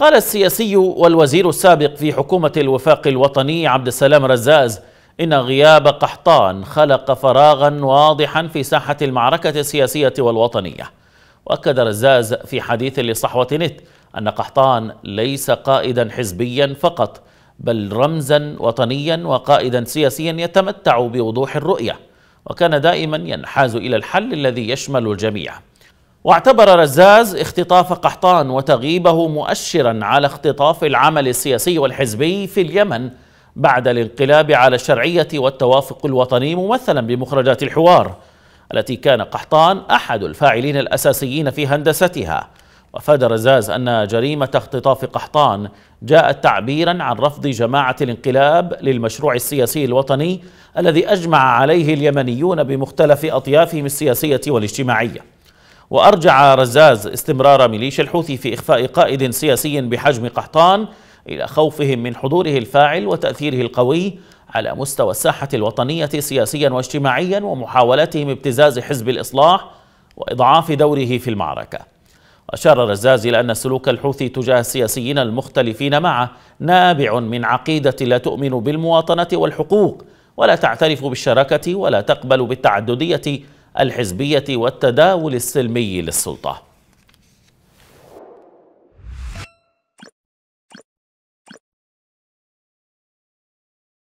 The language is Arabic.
قال السياسي والوزير السابق في حكومة الوفاق الوطني عبد السلام رزاز إن غياب قحطان خلق فراغا واضحا في ساحة المعركة السياسية والوطنية وأكد رزاز في حديث لصحوة نت أن قحطان ليس قائدا حزبيا فقط بل رمزا وطنيا وقائدا سياسيا يتمتع بوضوح الرؤية وكان دائما ينحاز إلى الحل الذي يشمل الجميع واعتبر رزاز اختطاف قحطان وتغييبه مؤشرا على اختطاف العمل السياسي والحزبي في اليمن بعد الانقلاب على الشرعية والتوافق الوطني ممثلا بمخرجات الحوار التي كان قحطان أحد الفاعلين الأساسيين في هندستها وفاد رزاز أن جريمة اختطاف قحطان جاءت تعبيرا عن رفض جماعة الانقلاب للمشروع السياسي الوطني الذي أجمع عليه اليمنيون بمختلف أطيافهم السياسية والاجتماعية وأرجع رزاز استمرار ميليشيا الحوثي في إخفاء قائد سياسي بحجم قحطان إلى خوفهم من حضوره الفاعل وتأثيره القوي على مستوى الساحة الوطنية سياسيا واجتماعيا ومحاولتهم ابتزاز حزب الإصلاح وإضعاف دوره في المعركة أشار رزاز إلى أن سلوك الحوثي تجاه السياسيين المختلفين معه نابع من عقيدة لا تؤمن بالمواطنة والحقوق ولا تعترف بالشراكة ولا تقبل بالتعددية الحزبية والتداول السلمي للسلطة